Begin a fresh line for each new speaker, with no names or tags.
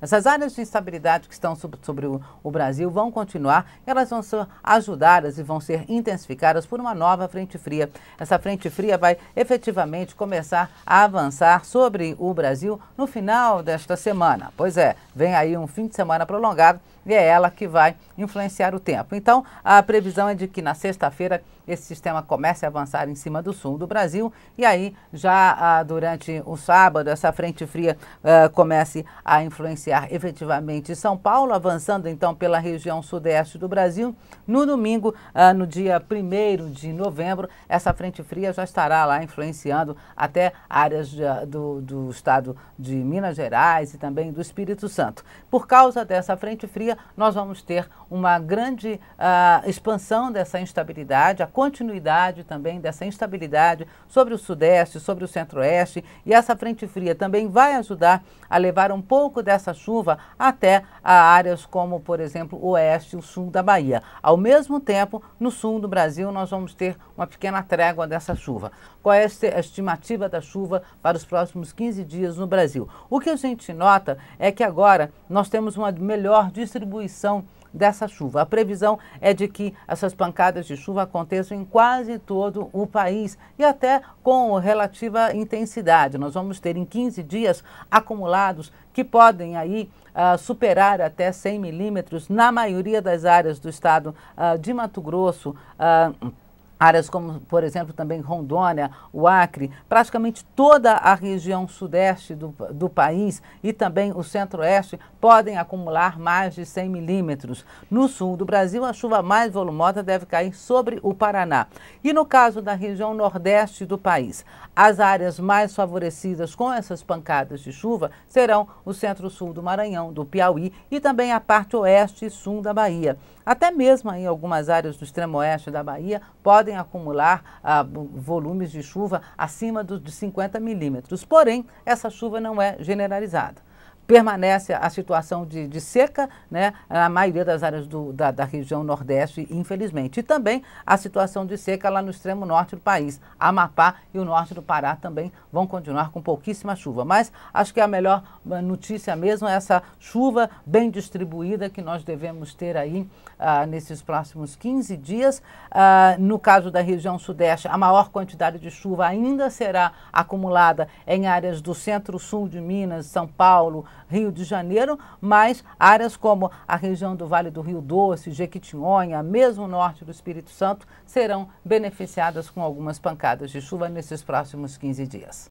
Essas áreas de instabilidade que estão sobre o, o Brasil vão continuar, elas vão ser ajudadas e vão ser intensificadas por uma nova frente fria. Essa frente fria vai efetivamente começar a avançar sobre o Brasil no final desta semana. Pois é, vem aí um fim de semana prolongado e é ela que vai influenciar o tempo. Então, a previsão é de que na sexta-feira esse sistema comece a avançar em cima do sul do Brasil e aí já ah, durante o sábado essa frente fria ah, comece a influenciar efetivamente São Paulo, avançando então pela região sudeste do Brasil. No domingo, ah, no dia 1 de novembro, essa frente fria já estará lá influenciando até áreas de, ah, do, do estado de Minas Gerais e também do Espírito Santo. Por causa dessa frente fria, nós vamos ter uma grande ah, expansão dessa instabilidade, a continuidade também dessa instabilidade sobre o Sudeste, sobre o Centro-Oeste. E essa frente fria também vai ajudar a levar um pouco dessa chuva até áreas como, por exemplo, o Oeste e o Sul da Bahia. Ao mesmo tempo, no Sul do Brasil, nós vamos ter uma pequena trégua dessa chuva. Qual é a estimativa da chuva para os próximos 15 dias no Brasil? O que a gente nota é que agora nós temos uma melhor distribuição dessa chuva. A previsão é de que essas pancadas de chuva aconteçam em quase todo o país e até com relativa intensidade. Nós vamos ter em 15 dias acumulados que podem aí uh, superar até 100 milímetros na maioria das áreas do estado uh, de Mato Grosso. Uh, Áreas como, por exemplo, também Rondônia, o Acre, praticamente toda a região sudeste do, do país e também o centro-oeste podem acumular mais de 100 milímetros. No sul do Brasil, a chuva mais volumosa deve cair sobre o Paraná. E no caso da região nordeste do país, as áreas mais favorecidas com essas pancadas de chuva serão o centro-sul do Maranhão, do Piauí e também a parte oeste e sul da Bahia até mesmo em algumas áreas do extremo oeste da Bahia, podem acumular ah, volumes de chuva acima dos de 50 milímetros. Porém, essa chuva não é generalizada permanece a situação de, de, seca né, na maioria das áreas do, da, da, região Nordeste, infelizmente. E também a situação de seca lá no extremo norte do país. Amapá e o norte do Pará também vão continuar com pouquíssima chuva. Mas acho que é a melhor eh, notícia mesmo, essa chuva bem distribuída que nós devemos ter aí ah, nesses próximos 15 dias. Ah, no caso da região sudeste, a maior quantidade de chuva ainda será acumulada em áreas do centro-sul de Minas, São Paulo, Rio de Janeiro, mas áreas como a região do Vale do Rio Doce, Jequitinhonha, mesmo norte do Espírito Santo, serão beneficiadas com algumas pancadas de chuva nesses próximos 15 dias.